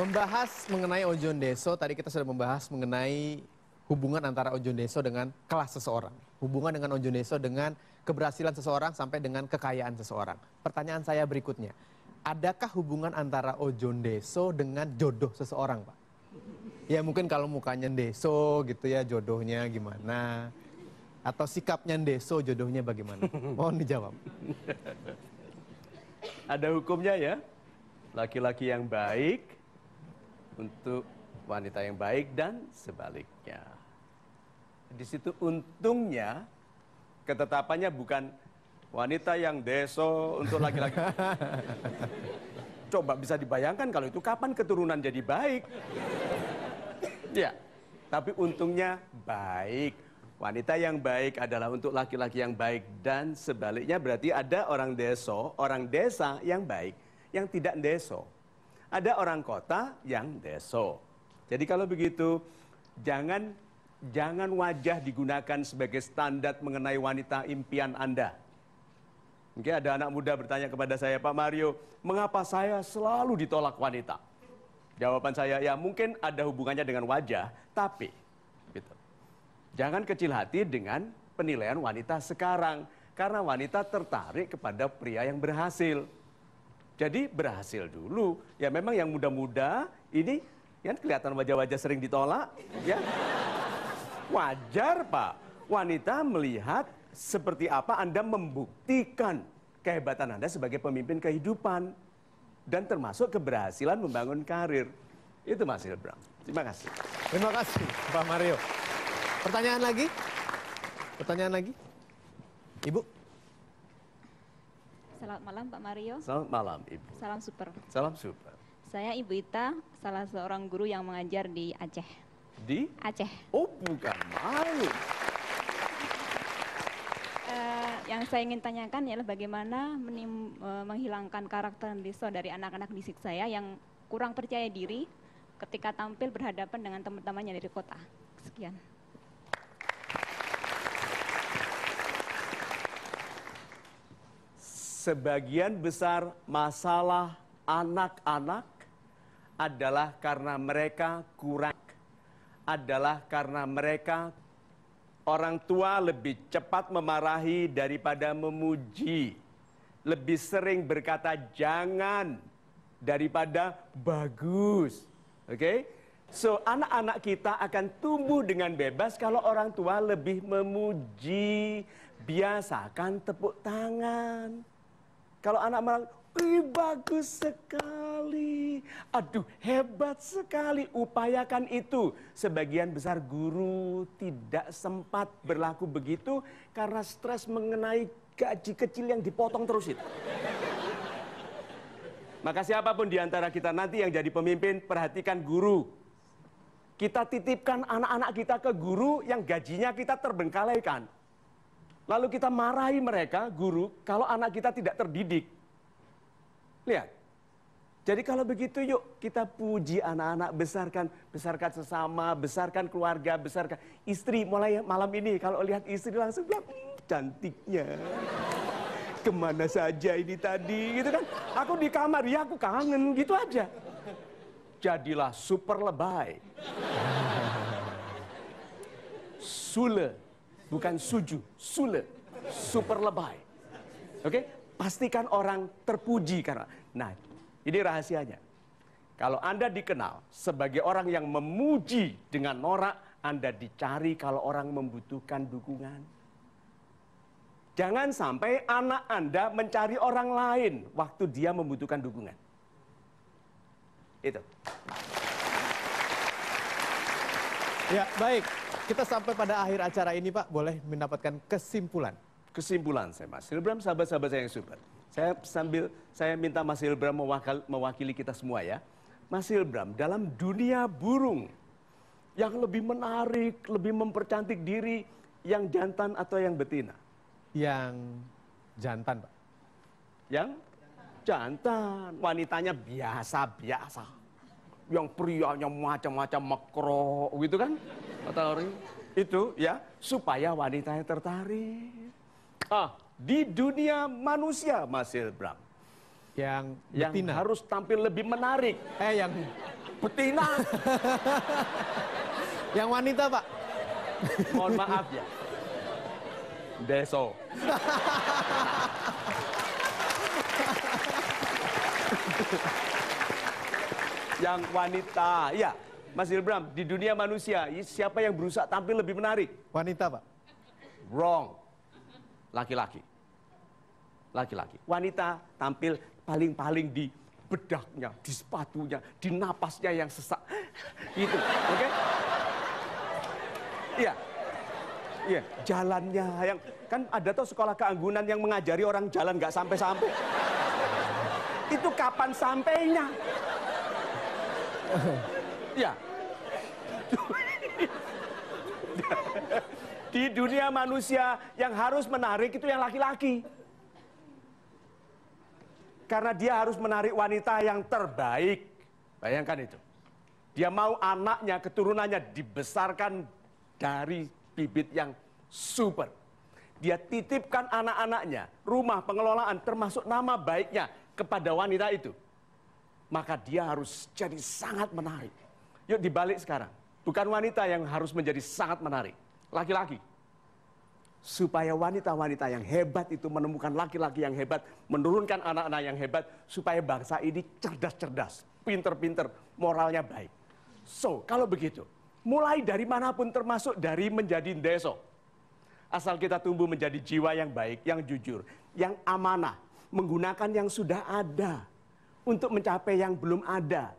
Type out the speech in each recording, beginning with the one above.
Membahas mengenai Ojon Deso, tadi kita sudah membahas mengenai hubungan antara Ojon Deso dengan kelas seseorang. Hubungan dengan Ojon Deso dengan keberhasilan seseorang sampai dengan kekayaan seseorang. Pertanyaan saya berikutnya, adakah hubungan antara Ojon Deso dengan jodoh seseorang Pak? Ya mungkin kalau mukanya Deso gitu ya jodohnya gimana? Atau sikapnya Deso jodohnya bagaimana? Mohon dijawab. Ada hukumnya ya, laki-laki yang baik untuk wanita yang baik dan sebaliknya. Di situ untungnya ketetapannya bukan wanita yang deso untuk laki-laki. Coba bisa dibayangkan kalau itu kapan keturunan jadi baik. ya, tapi untungnya baik. Wanita yang baik adalah untuk laki-laki yang baik dan sebaliknya berarti ada orang deso, orang desa yang baik yang tidak deso ada orang kota yang deso. Jadi kalau begitu jangan jangan wajah digunakan sebagai standar mengenai wanita impian Anda. Mungkin ada anak muda bertanya kepada saya, Pak Mario, mengapa saya selalu ditolak wanita? Jawaban saya, ya mungkin ada hubungannya dengan wajah, tapi gitu. jangan kecil hati dengan penilaian wanita sekarang. Karena wanita tertarik kepada pria yang berhasil. Jadi berhasil dulu. Ya memang yang muda-muda ini kan kelihatan wajah-wajah sering ditolak, ya. Wajar, Pak. Wanita melihat seperti apa Anda membuktikan kehebatan Anda sebagai pemimpin kehidupan dan termasuk keberhasilan membangun karir. Itu Mas Hilbram. Terima kasih. Terima kasih, Pak Mario. Pertanyaan lagi? Pertanyaan lagi? Ibu? Selamat malam Pak Mario. Selamat malam Ibu. Salam super. Salam super. Saya Ibu Ita, salah seorang guru yang mengajar di Aceh. Di? Aceh. Oh bukan mau. Uh, eh, yang saya ingin tanyakan ialah bagaimana menim, uh, menghilangkan karakter diso dari anak-anak disik saya yang kurang percaya diri ketika tampil berhadapan dengan teman-temannya dari kota. Sekian. sebagian besar masalah anak-anak adalah karena mereka kurang adalah karena mereka orang tua lebih cepat memarahi daripada memuji lebih sering berkata jangan daripada bagus oke okay? So, anak-anak kita akan tumbuh dengan bebas kalau orang tua lebih memuji. Biasakan tepuk tangan. Kalau anak malang, Wih, bagus sekali. Aduh, hebat sekali. Upayakan itu. Sebagian besar guru tidak sempat berlaku begitu karena stres mengenai gaji kecil yang dipotong terus itu. Maka siapapun di antara kita nanti yang jadi pemimpin, perhatikan guru. Kita titipkan anak-anak kita ke guru yang gajinya kita terbengkalaikan. Lalu kita marahi mereka, guru, kalau anak kita tidak terdidik. Lihat. Jadi kalau begitu yuk kita puji anak-anak, besarkan, besarkan sesama, besarkan keluarga, besarkan istri. Mulai malam ini kalau lihat istri langsung bilang, cantiknya. Kemana saja ini tadi, gitu kan. Aku di kamar, ya aku kangen, gitu aja. Jadilah super lebay. Sule bukan suju, sule, super lebay. Oke, okay? pastikan orang terpuji karena. Nah, ini rahasianya. Kalau Anda dikenal sebagai orang yang memuji dengan norak, Anda dicari kalau orang membutuhkan dukungan. Jangan sampai anak Anda mencari orang lain waktu dia membutuhkan dukungan. Itu. Ya, baik. Kita sampai pada akhir acara ini, Pak. Boleh mendapatkan kesimpulan. Kesimpulan saya, Mas Hilbram, sahabat-sahabat saya yang super. Saya sambil saya minta Mas Hilbram mewakil, mewakili kita semua ya. Mas Hilbram, dalam dunia burung yang lebih menarik, lebih mempercantik diri, yang jantan atau yang betina? Yang jantan, Pak. Yang jantan, wanitanya biasa-biasa yang prianya macam-macam makro gitu kan kata orang itu ya supaya wanitanya tertarik ah di dunia manusia Mas Bram yang yang betina. harus tampil lebih menarik eh yang betina yang wanita pak mohon maaf ya deso yang wanita. Ya, Mas Ilbram, di dunia manusia, siapa yang berusaha tampil lebih menarik? Wanita, Pak. Wrong. Laki-laki. Laki-laki. Wanita tampil paling-paling di bedaknya, di sepatunya, di napasnya yang sesak. itu, oke? Okay? Iya. Iya, jalannya yang kan ada tuh sekolah keanggunan yang mengajari orang jalan nggak sampai-sampai. Itu kapan sampainya? ya. Di dunia manusia yang harus menarik itu yang laki-laki. Karena dia harus menarik wanita yang terbaik. Bayangkan itu. Dia mau anaknya, keturunannya dibesarkan dari bibit yang super. Dia titipkan anak-anaknya, rumah pengelolaan termasuk nama baiknya kepada wanita itu maka dia harus jadi sangat menarik. Yuk dibalik sekarang. Bukan wanita yang harus menjadi sangat menarik. Laki-laki. Supaya wanita-wanita yang hebat itu menemukan laki-laki yang hebat, menurunkan anak-anak yang hebat, supaya bangsa ini cerdas-cerdas, pinter-pinter, moralnya baik. So, kalau begitu, mulai dari manapun termasuk dari menjadi deso. Asal kita tumbuh menjadi jiwa yang baik, yang jujur, yang amanah, menggunakan yang sudah ada untuk mencapai yang belum ada.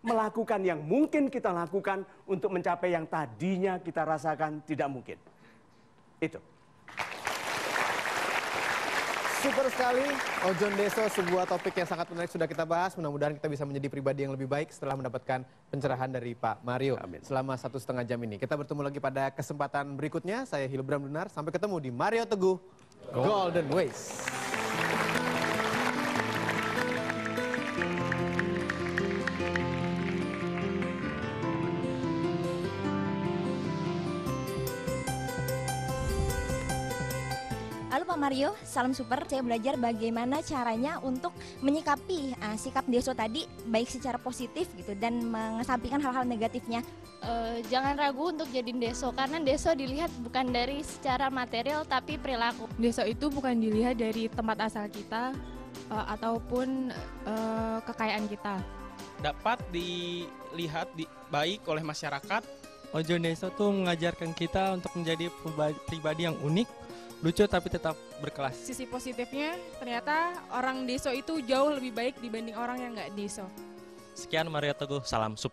Melakukan yang mungkin kita lakukan untuk mencapai yang tadinya kita rasakan tidak mungkin. Itu. Super sekali, Ojon Deso, sebuah topik yang sangat menarik sudah kita bahas. Mudah-mudahan kita bisa menjadi pribadi yang lebih baik setelah mendapatkan pencerahan dari Pak Mario Amin. selama satu setengah jam ini. Kita bertemu lagi pada kesempatan berikutnya. Saya Hilbram Dunar, sampai ketemu di Mario Teguh Golden, Golden Ways. Halo Pak Mario, salam super. Saya belajar bagaimana caranya untuk menyikapi uh, sikap Deso tadi baik secara positif gitu dan mengesampingkan hal-hal negatifnya. Uh, jangan ragu untuk jadi Deso karena Deso dilihat bukan dari secara material tapi perilaku. Deso itu bukan dilihat dari tempat asal kita uh, ataupun uh, kekayaan kita. Dapat dilihat di, baik oleh masyarakat Ojo Deso tuh mengajarkan kita untuk menjadi pribadi yang unik lucu tapi tetap berkelas. Sisi positifnya ternyata orang deso itu jauh lebih baik dibanding orang yang nggak deso. Sekian Maria Teguh, salam sup.